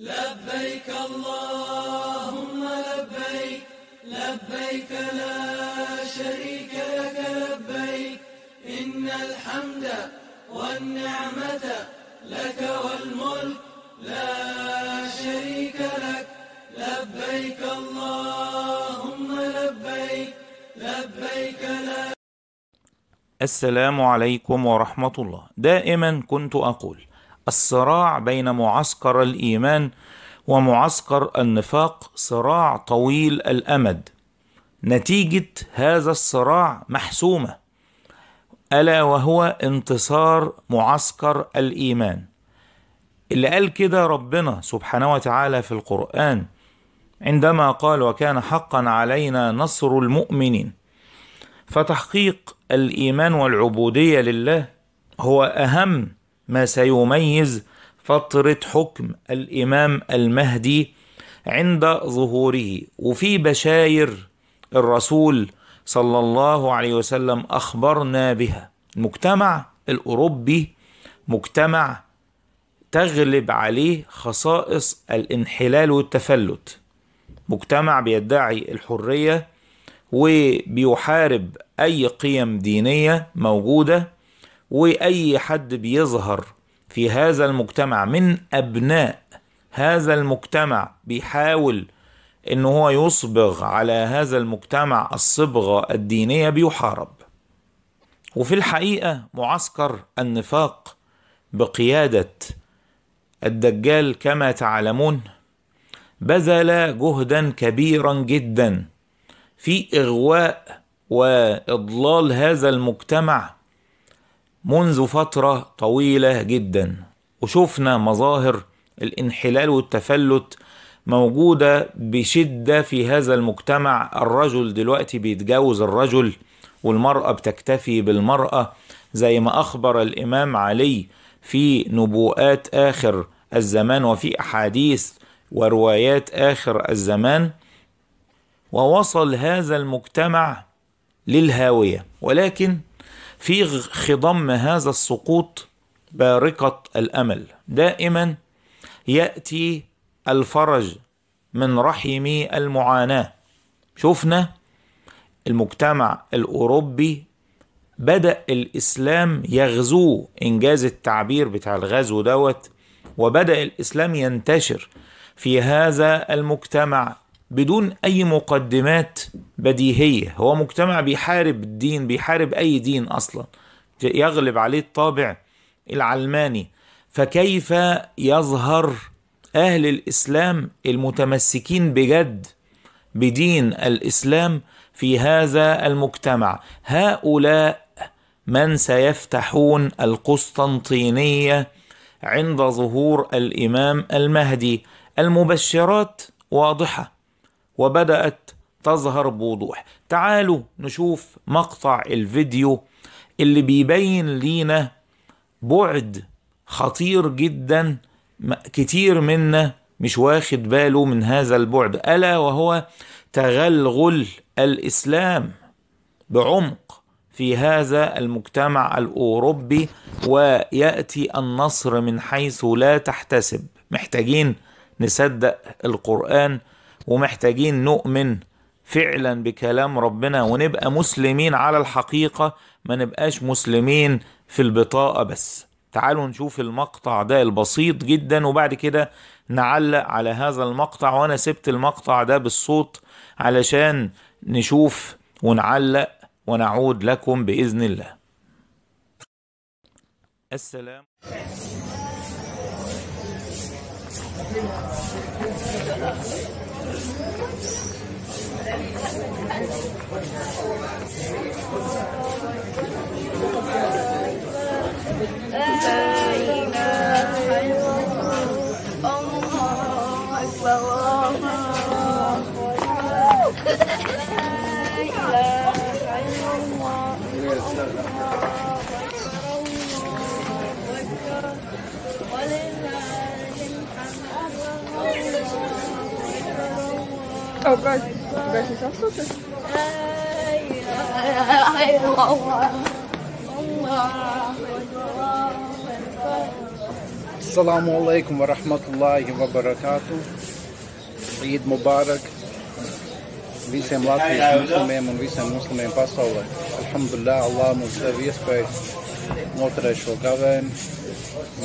لبيك اللهم لبيك لبيك لا شريك لك لبيك إن الحمد والنعمة لك والملك لا شريك لك لبيك اللهم لبيك لبيك لا السلام عليكم ورحمة الله دائما كنت أقول الصراع بين معسكر الايمان ومعسكر النفاق صراع طويل الامد نتيجه هذا الصراع محسومه الا وهو انتصار معسكر الايمان اللي قال كده ربنا سبحانه وتعالى في القران عندما قال وكان حقا علينا نصر المؤمنين فتحقيق الايمان والعبوديه لله هو اهم ما سيميز فترة حكم الإمام المهدي عند ظهوره وفي بشاير الرسول صلى الله عليه وسلم أخبرنا بها المجتمع الأوروبي مجتمع تغلب عليه خصائص الانحلال والتفلت مجتمع بيدعي الحرية وبيحارب أي قيم دينية موجودة واي حد بيظهر في هذا المجتمع من ابناء هذا المجتمع بيحاول ان هو يصبغ على هذا المجتمع الصبغه الدينيه بيحارب وفي الحقيقه معسكر النفاق بقياده الدجال كما تعلمون بذل جهدا كبيرا جدا في اغواء واضلال هذا المجتمع منذ فترة طويلة جدا وشفنا مظاهر الانحلال والتفلت موجودة بشدة في هذا المجتمع الرجل دلوقتي بيتجوز الرجل والمرأة بتكتفي بالمرأة زي ما أخبر الإمام علي في نبوءات آخر الزمان وفي أحاديث وروايات آخر الزمان ووصل هذا المجتمع للهاوية ولكن في خضم هذا السقوط بارقة الأمل دائما يأتي الفرج من رحم المعاناة شفنا المجتمع الأوروبي بدأ الإسلام يغزوه إنجاز التعبير بتاع الغزو دوت وبدأ الإسلام ينتشر في هذا المجتمع بدون اي مقدمات بديهيه هو مجتمع بيحارب الدين بيحارب اي دين اصلا يغلب عليه الطابع العلماني فكيف يظهر اهل الاسلام المتمسكين بجد بدين الاسلام في هذا المجتمع هؤلاء من سيفتحون القسطنطينيه عند ظهور الامام المهدي المبشرات واضحه وبدأت تظهر بوضوح تعالوا نشوف مقطع الفيديو اللي بيبين لينا بعد خطير جدا كتير منا مش واخد باله من هذا البعد ألا وهو تغلغل الإسلام بعمق في هذا المجتمع الأوروبي ويأتي النصر من حيث لا تحتسب محتاجين نصدق القرآن ومحتاجين نؤمن فعلا بكلام ربنا ونبقى مسلمين على الحقيقة ما نبقاش مسلمين في البطاقة بس تعالوا نشوف المقطع ده البسيط جدا وبعد كده نعلق على هذا المقطع وانا سبت المقطع ده بالصوت علشان نشوف ونعلق ونعود لكم بإذن الله السلام I love I love I love I love you. Oh, God. Du weißt nicht, was das ist? السلام عليكم ورحمة الله وبركاته عيد مبارك visiem latviešu muslimiem un visiem muslimiem pasaulē. Alhamdulillah, Allah mums deva iespēju noturēt šo gavēnu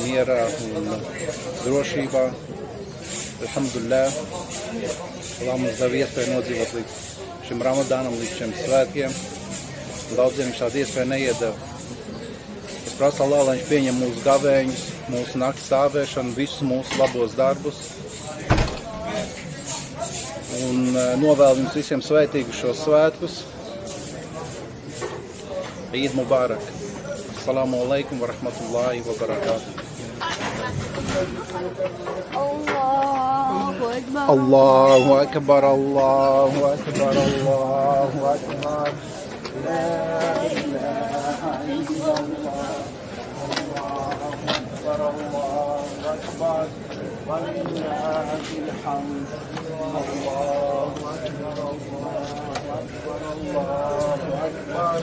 mierā un drošībā. Alhamdulillah lai mums deva iespēju nodzīvot līdz šim Ramadanam, līdz šiem svētkiem. Daudziem viņš tādu iespēju neiedeva. Es prasu Allah, lai viņš pieņem mūsu gavēņus, mūsu nakts stāvēšanu, visus mūsu labos darbus. Un e, novēlu jums visiem svētīgu šos svētkus. Eid Mubarak. Assalamu alaikum wa rahmatullahi wa barakatuh. الله أكبر الله أكبر الله أكبر لا إله إلا الله الله أكبر الله أكبر الله أكبر الله أكبر الله أكبر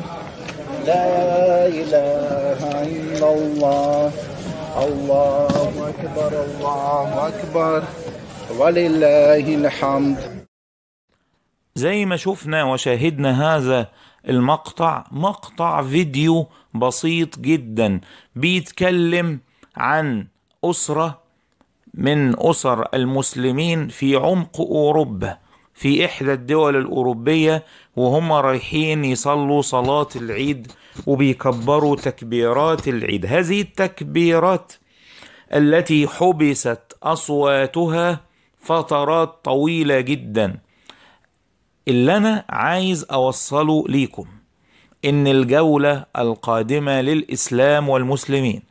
لا إله إلا الله الله أكبر الله أكبر ولله الحمد زي ما شفنا وشاهدنا هذا المقطع مقطع فيديو بسيط جدا بيتكلم عن أسرة من أسر المسلمين في عمق أوروبا في إحدى الدول الأوروبية وهم رايحين يصلوا صلاة العيد وبيكبروا تكبيرات العيد هذه التكبيرات التي حبست أصواتها فترات طويلة جدا اللي أنا عايز أوصله ليكم إن الجولة القادمة للإسلام والمسلمين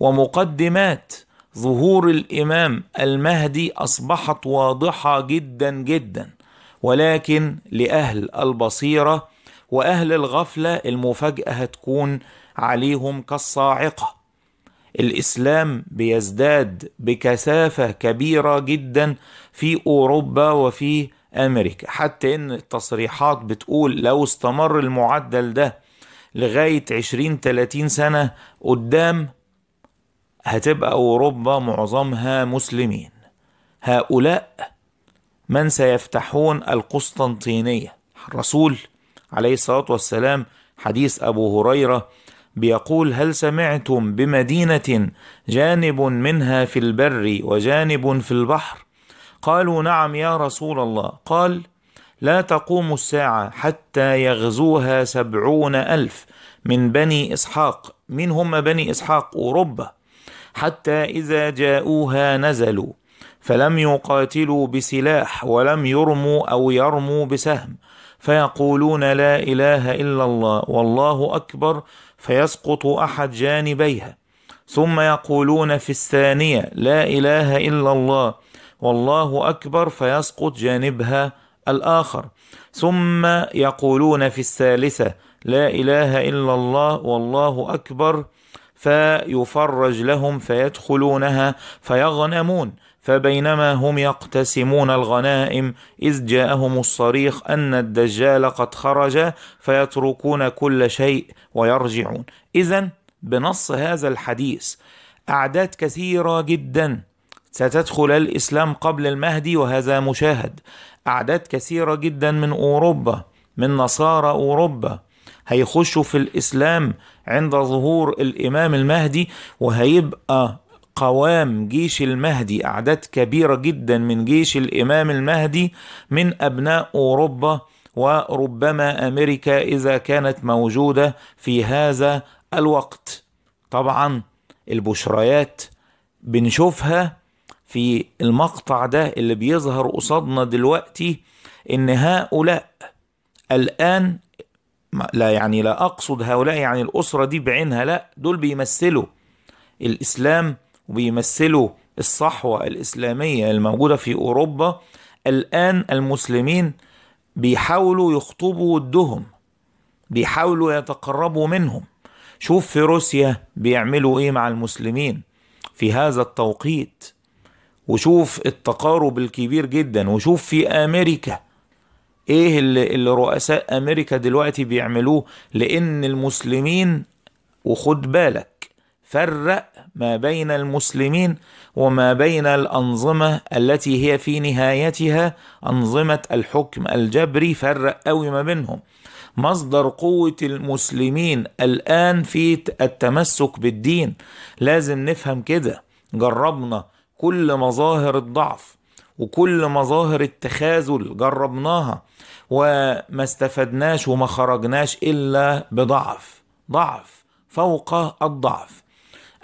ومقدمات ظهور الإمام المهدي أصبحت واضحة جدا جدا ولكن لأهل البصيرة وأهل الغفلة المفاجأة هتكون عليهم كالصاعقة الاسلام بيزداد بكثافه كبيره جدا في اوروبا وفي امريكا حتى ان التصريحات بتقول لو استمر المعدل ده لغايه 20 30 سنه قدام هتبقى اوروبا معظمها مسلمين هؤلاء من سيفتحون القسطنطينيه الرسول عليه الصلاه والسلام حديث ابو هريره بيقول هل سمعتم بمدينة جانب منها في البر وجانب في البحر قالوا نعم يا رسول الله قال لا تقوم الساعة حتى يغزوها سبعون ألف من بني إسحاق من هم بني إسحاق أوروبا حتى إذا جاءوها نزلوا فلم يقاتلوا بسلاح ولم يرموا أو يرموا بسهم فيقولون لا إله إلا الله والله أكبر فيسقط احد جانبيها ثم يقولون في الثانيه لا اله الا الله والله اكبر فيسقط جانبها الاخر ثم يقولون في الثالثه لا اله الا الله والله اكبر فيفرج لهم فيدخلونها فيغنمون فبينما هم يقتسمون الغنائم اذ جاءهم الصريخ ان الدجال قد خرج فيتركون كل شيء ويرجعون اذا بنص هذا الحديث اعداد كثيره جدا ستدخل الاسلام قبل المهدي وهذا مشاهد اعداد كثيره جدا من اوروبا من نصارى اوروبا هيخشوا في الإسلام عند ظهور الإمام المهدي وهيبقى قوام جيش المهدي أعداد كبيرة جدا من جيش الإمام المهدي من أبناء أوروبا وربما أمريكا إذا كانت موجودة في هذا الوقت طبعا البشريات بنشوفها في المقطع ده اللي بيظهر قصادنا دلوقتي ان هؤلاء الان لا يعني لا أقصد هؤلاء يعني الأسرة دي بعينها لا دول بيمثلوا الإسلام وبيمثلوا الصحوة الإسلامية الموجودة في أوروبا الآن المسلمين بيحاولوا يخطبوا ودهم بيحاولوا يتقربوا منهم شوف في روسيا بيعملوا ايه مع المسلمين في هذا التوقيت وشوف التقارب الكبير جدا وشوف في امريكا ايه اللي, اللي رؤساء امريكا دلوقتي بيعملوه لان المسلمين وخد بالك فرق ما بين المسلمين وما بين الانظمه التي هي في نهايتها انظمه الحكم الجبري فرق قوي ما بينهم مصدر قوة المسلمين الآن في التمسك بالدين لازم نفهم كده جربنا كل مظاهر الضعف وكل مظاهر التخاذل جربناها وما استفدناش وما خرجناش إلا بضعف ضعف فوق الضعف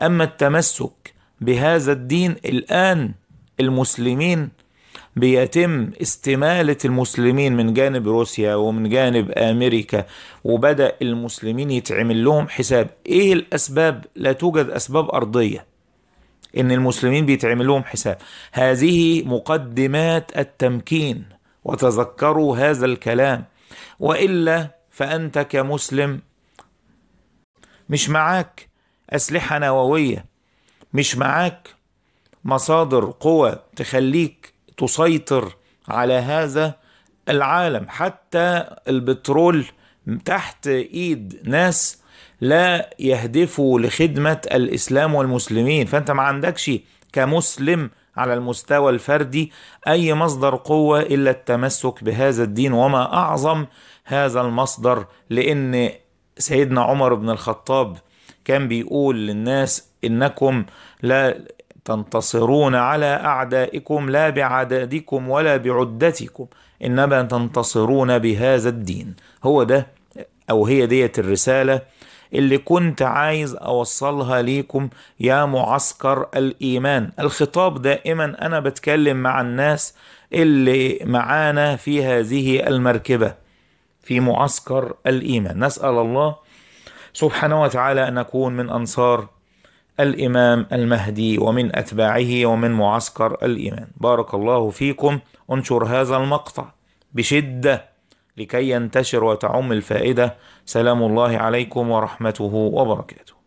أما التمسك بهذا الدين الآن المسلمين بيتم استمالة المسلمين من جانب روسيا ومن جانب أمريكا وبدأ المسلمين يتعمل لهم حساب إيه الأسباب؟ لا توجد أسباب أرضية ان المسلمين بيتعمل لهم حساب هذه مقدمات التمكين وتذكروا هذا الكلام والا فانت كمسلم مش معاك اسلحه نوويه مش معاك مصادر قوى تخليك تسيطر على هذا العالم حتى البترول تحت ايد ناس لا يهدفوا لخدمة الإسلام والمسلمين فأنت ما عندكش كمسلم على المستوى الفردي أي مصدر قوة إلا التمسك بهذا الدين وما أعظم هذا المصدر لأن سيدنا عمر بن الخطاب كان بيقول للناس إنكم لا تنتصرون على أعدائكم لا بعددكم ولا بعدتكم إنما تنتصرون بهذا الدين هو ده أو هي ديت الرسالة اللي كنت عايز اوصلها ليكم يا معسكر الايمان الخطاب دائما انا بتكلم مع الناس اللي معانا في هذه المركبه في معسكر الايمان نسال الله سبحانه وتعالى ان نكون من انصار الامام المهدي ومن اتباعه ومن معسكر الايمان بارك الله فيكم انشر هذا المقطع بشده لكي ينتشر وتعم الفائدة سلام الله عليكم ورحمته وبركاته